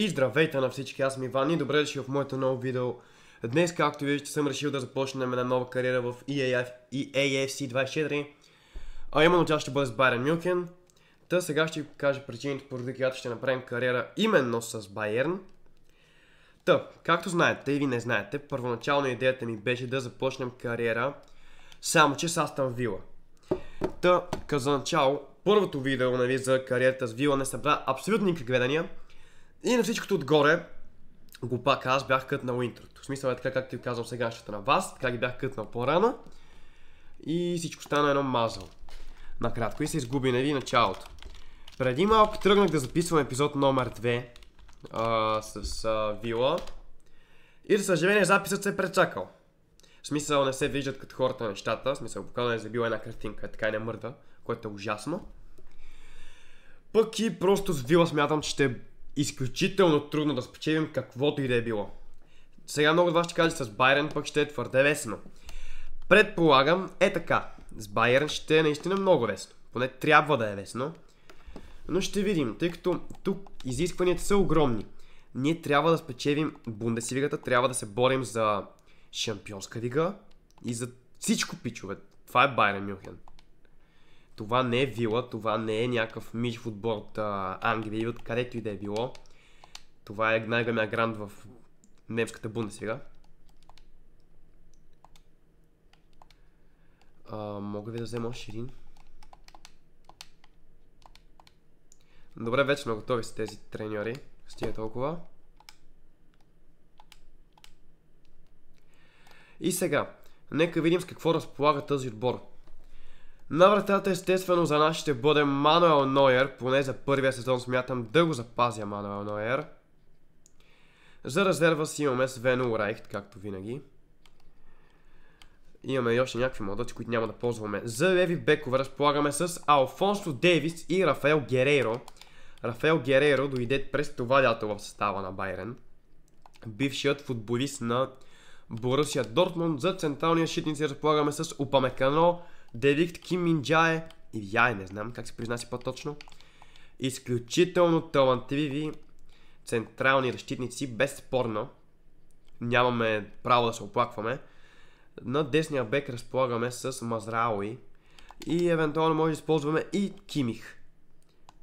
И здравейте на всички, аз съм Иван и добре дошли в моето ново видео. Днес, както виждате, съм решил да започнем една нова кариера в EAF, EAFC 24. А именно тя ще бъде с Байерн Мюнхен. Та сега ще ви покажа причините, поради която ще направим кариера именно с Байерн. Та, както знаете или не знаете, първоначално идеята ми беше да започнем кариера само че с Астан Вила. Та, като за начало, първото видео нали, за кариерата с Вила не събра абсолютно никакви гледания – и на всичкото отгоре, го пак аз бях кътнал интрото. В смисъл е така, както ти казвам сега на вас, така ги бях кътнал по-рано. И всичко стана едно мазало. Накратко и се изгуби нали началото. Преди малко тръгнах да записвам епизод номер 2 а, с а, Вила. И за съжаление записът се е пречакал. В смисъл не се виждат като хората нещата, в смисъл буквално е забила една картинка, е, така и е, не мърда, което е ужасно. Пък и просто с Вила смятам, че ще изключително трудно да спечелим каквото и да е било. Сега много от вас ще кажа, че с Байрен пък ще е твърде лесно. Предполагам, е така. С Байерн ще е наистина много лесно. Поне трябва да е лесно. Но ще видим, тъй като тук изискванията са огромни. Ние трябва да спечелим Бундеслигата, трябва да се борим за Шампионска лига и за всичко пичове. Това е Байерн Мюнхен. Това не е вила, това не е някакъв миш в отбор от Англия и от където и да е било. Това е най-големия гранд в немската Бундесига. сега. мога ви да взема още един. Добре, вече сме готови с тези треньори. Стига толкова. И сега, нека видим с какво разполага този отбор. На вратата естествено за нас ще бъде Мануел Нойер, поне за първия сезон смятам да го запазя Мануел Нойер. За резерва си имаме Свен Урайхт, както винаги. Имаме и още някакви младоци, които няма да ползваме. За леви бекове разполагаме с Алфонсо Дейвис и Рафаел Герейро. Рафаел Герейро дойде през това лято в състава на Байрен. Бившият футболист на Борусия Дортмунд. За централния щитници разполагаме с Упамекано, Упамекано, Девикт Ким Минджае и Яй, не знам как се признаси по-точно. Изключително талантливи централни защитници, безспорно. Нямаме право да се оплакваме. На десния бек разполагаме с Мазраои и евентуално може да използваме и Кимих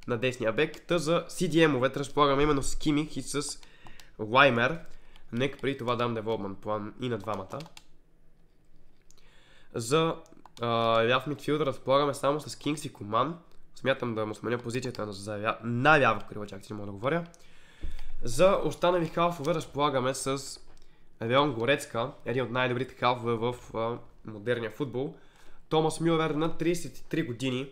на десния бек. Та за CDM-овете разполагаме именно с Кимих и с Лаймер. Нека при това дам Development е план и на двамата. За ляв мидфилд разполагаме само с Кингс и Коман. Смятам да му сменя позицията за, на ляво крило, чак че не мога да говоря. За останали халфове разполагаме с Леон Горецка, един от най-добрите халфове в а, модерния футбол. Томас Мюлер на 33 години.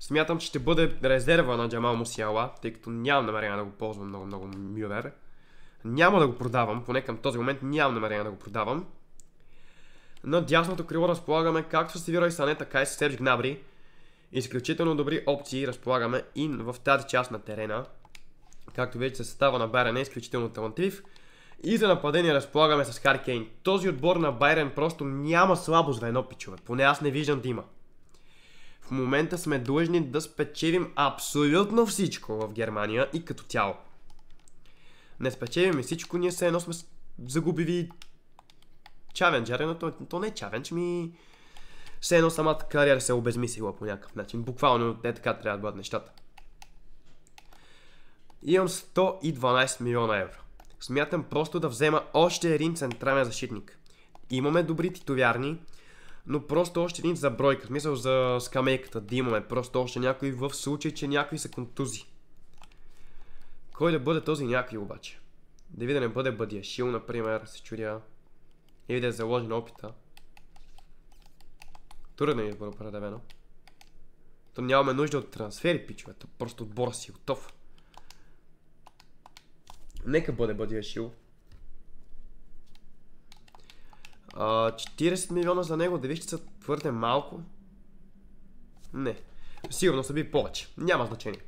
Смятам, че ще бъде резерва на Джамал Мусиала, тъй като нямам намерение да го ползвам много-много Мюлер. Няма да го продавам, поне към този момент нямам намерение да го продавам. На дясното крило разполагаме както с Севиро Сане, така и с Серж Гнабри. Изключително добри опции разполагаме и в тази част на терена. Както вече се състава на Байрен е изключително талантлив. И за нападение разполагаме с Хари Кейн. Този отбор на Байрен просто няма слабо звено, пичове. Поне аз не виждам да има. В момента сме длъжни да спечелим абсолютно всичко в Германия и като цяло. Не спечелим всичко, ние се едно сме загубили чавенч, е, но то, то не е чавенч, ми... Все едно самата кариера се е обезмислила по някакъв начин. Буквално не така трябва да бъдат нещата. Имам 112 милиона евро. Смятам просто да взема още един централен защитник. Имаме добри титовярни, но просто още един за бройка. В смисъл за скамейката да имаме просто още някой в случай, че някой са контузи. Кой да бъде този някой обаче? Да ви да не бъде Бадия Шил, например, се чудя или да е на опита. Трудно е избор определено. То нямаме нужда от трансфери, пичове. То просто отбор си е готов. Нека бъде бъде Ашил. 40 милиона за него, да вижте са твърде малко. Не. Сигурно са би повече. Няма значение.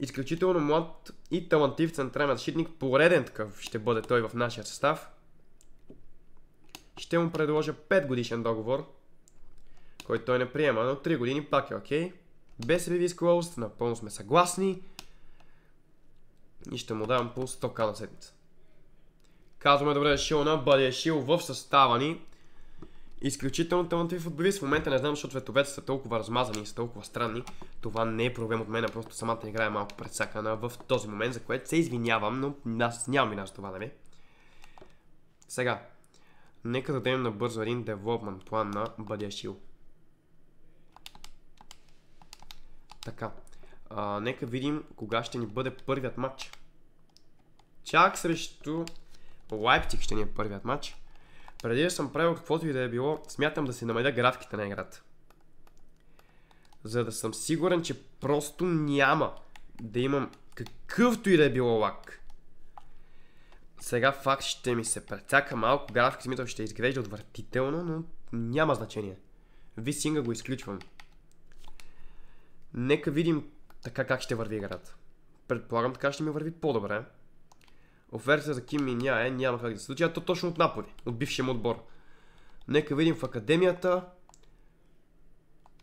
Изключително млад и талантив централен защитник. Пореден такъв ще бъде той в нашия състав ще му предложа 5 годишен договор, който той не приема, но 3 години пак е окей. Без release closed, напълно сме съгласни. И ще му давам по 100к на седмица. Казваме добре дошъл на шил в състава ни. Изключително талантливи футболист. В момента не знам, защото цветовете са толкова размазани и са толкова странни. Това не е проблем от мен, а просто самата игра е малко пресакана в този момент, за което се извинявам, но аз нямам вина с това, нали? Сега, Нека да дадем набързо един девелопмент план на бъдещил. Така. А, нека видим кога ще ни бъде първият матч. Чак срещу лайптик ще ни е първият матч. Преди да съм правил каквото и да е било, смятам да си намаля графиките на играта. За да съм сигурен, че просто няма да имам какъвто и да е било лак. Сега факт ще ми се прецака малко, график Смитъл ще изглежда отвратително, но няма значение. Висинга го изключвам. Нека видим така как ще върви играта. Предполагам така ще ми върви по-добре. Оферта за Ким Миня е, няма как да се случи, а то точно от Наполи, от бившия му отбор. Нека видим в академията.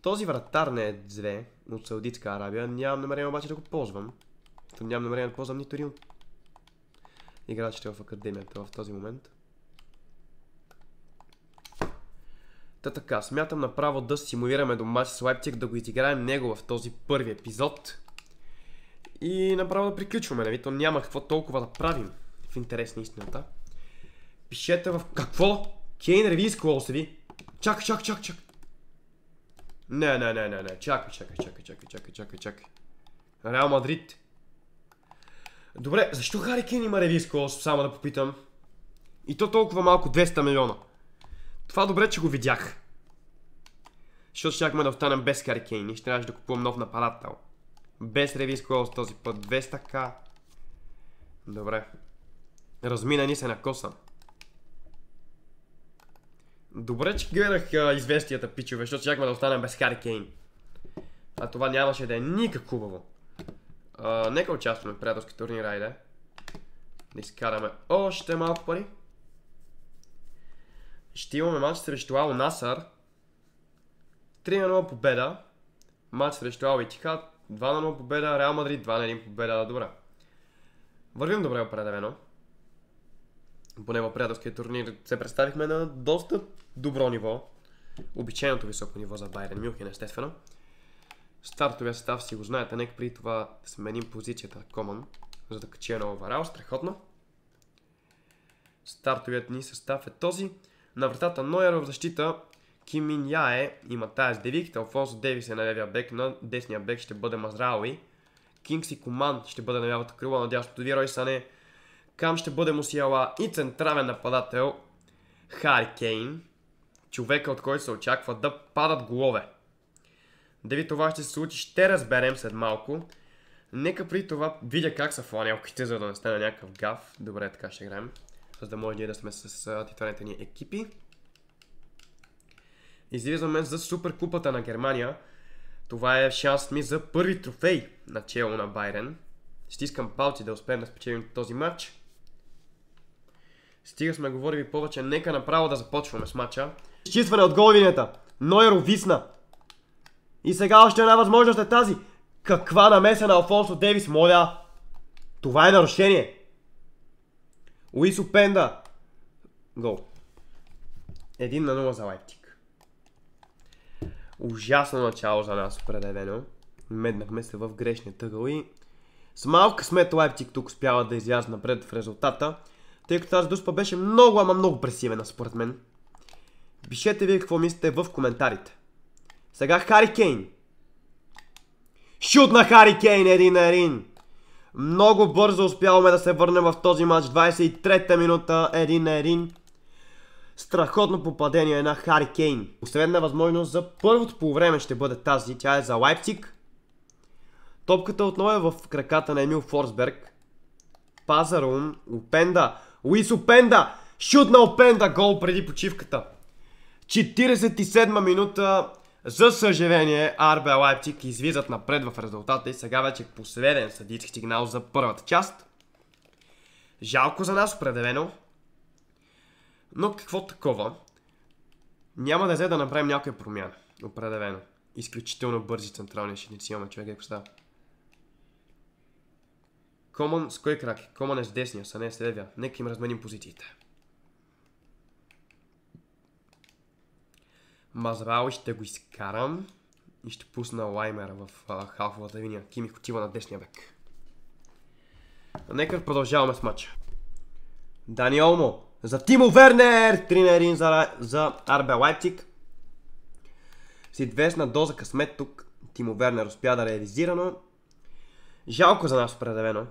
Този вратар не е 2 от Саудитска Арабия, нямам намерение обаче да го ползвам. нямам намерение да ползвам нито един от играчите в академията в този момент. Та така, смятам направо да симулираме до матч с Лайпциг, да го изиграем него в този първи епизод. И направо да приключваме, нали? То няма какво толкова да правим в интерес на истината. Пишете в... Какво? Кейн ревиз ви? Чакай, чак, чак, чак! Не, не, не, не, не. Чакай, чакай, чакай, чакай, чакай, чакай, чакай. Реал Мадрид. Добре, защо Кейн има ревизко лошо, само да попитам? И то толкова малко, 200 милиона. Това добре, че го видях. Защото щяхме да останем без Кейн и ще трябваше да купувам нов нападател. Без ревизко лошо този път, 200к. Добре. Размина ни се на коса. Добре, че гледах а, известията, пичове, защото чакаме да останем без Харикейн. А това нямаше да е никак хубаво нека участваме в приятелски турнир, айде. Да изкараме още малко пари. Ще имаме матч срещу Ал Насър. 3 на 0 победа. Матч срещу Ал Итихад. 2 на 0 победа. Реал Мадрид 2 на 1 победа. Добре. Вървим добре определено. Поне в приятелския турнир се представихме на доста добро ниво. Обичайното високо ниво за Байрен Мюхен, естествено. Стартовия състав си го знаете. Нека преди това да сменим позицията на Common, за да качи едно варал. Страхотно. Стартовият ни състав е този. На вратата Нойер в защита Кимин Яе има тази Девик. Алфонсо Девис е на левия бек, на десния бек ще бъде Мазрауи. Кингс и Куман ще бъде на лявата крила, дясното Вирой Сане. Кам ще бъде Мусиала и централен нападател Хари Кейн. Човека, от който се очаква да падат голове. Дали това ще се случи, ще разберем след малко. Нека при това видя как са фланелките, за да не стане някакъв гав. Добре, така ще играем. За да може ние да сме с титаните ни екипи. Излизаме за суперкупата на Германия. Това е шанс ми за първи трофей на чело на Байрен. Стискам палци да успеем да спечелим този матч. Стига сме говорили повече, нека направо да започваме с матча. Изчистване от голвинята! Нойер увисна! И сега още една възможност е тази. Каква намеса на Алфонсо Девис, моля! Това е нарушение. Уисо Пенда. Гол. Един на 0 за Лайптик. Ужасно начало за нас, определено. Меднахме се в грешния тъгъл и с малка смет Лайптик тук успява да изляза напред в резултата, тъй като тази дуспа беше много, ама много пресивена според мен. Пишете вие какво мислите в коментарите. Сега Хари Кейн. Шут на Хари Кейн, един на един. Много бързо успяваме да се върнем в този матч. 23-та минута, един на един. Страхотно попадение на Хари Кейн. Последна възможност за първото по време ще бъде тази. Тя е за Лайпциг. Топката отново е в краката на Емил Форсберг. Пазарум, Опенда, Луис Опенда, шут на Опенда, гол преди почивката. 47-ма минута, за съжаление, RB Leipzig излизат напред в резултата и сега вече последен съдийски сигнал за първата част. Жалко за нас, определено. Но какво такова? Няма да взе да направим някоя промяна. Определено. Изключително бързи централни защитници имаме човек, ако става. Коман с кой крак? Е? Коман е с десния, са не с левия. Нека им разменим позициите. Мазрао ще го изкарам и ще пусна Лаймера в а, халфовата линия. Кимих отива на десния бек. Нека продължаваме с матча. Дани Олмо за Тимо Вернер! 3 на 1 за, за Арбе Лайптик. С известна доза късмет тук Тимо Вернер успя да реализира, но жалко за нас определено.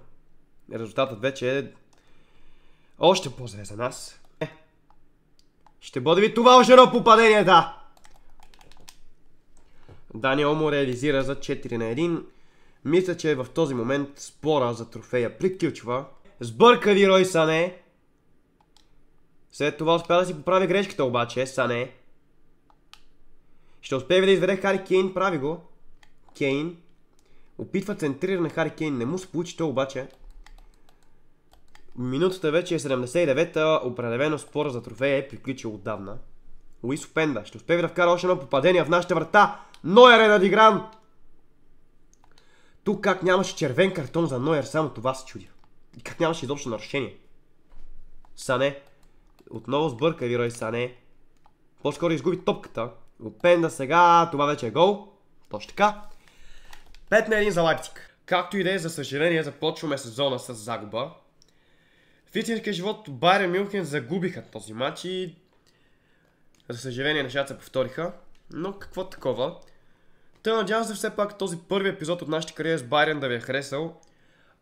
Резултатът вече е още по-зле за нас. Е, ще бъде ви това ожено попадение, да! Дани Омо реализира за 4 на 1. Мисля, че е в този момент спора за трофея приключва. Сбърка Рой Сане. След това успя да си поправи грешката обаче, Сане. Ще успее да изведе Хари Кейн, прави го. Кейн. Опитва центриране Хари Кейн, не му се получи то обаче. Минутата вече е 79-та, определено спора за трофея е приключил отдавна. Луис Опенда ще успее да вкара още едно попадение в нашата врата. Нойер е надигран. Тук как нямаше червен картон за Нойер, само това се чудя. И как нямаше изобщо нарушение. Сане. Отново сбърка Лирой Сане. По-скоро изгуби топката. Опенда сега, това вече е гол. Точно така. 5 на 1 за Лайпциг. Както и да е, за съжаление, започваме сезона с загуба. В истинския живот Байрен Мюнхен загубиха този матч и за съжаление нещата се повториха. Но какво такова? Та надявам се все пак този първи епизод от нашата кариера с Байрен да ви е харесал.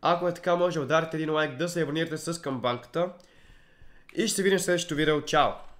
Ако е така, може да ударите един лайк, да се абонирате с камбанката. И ще се видим в следващото видео. Чао!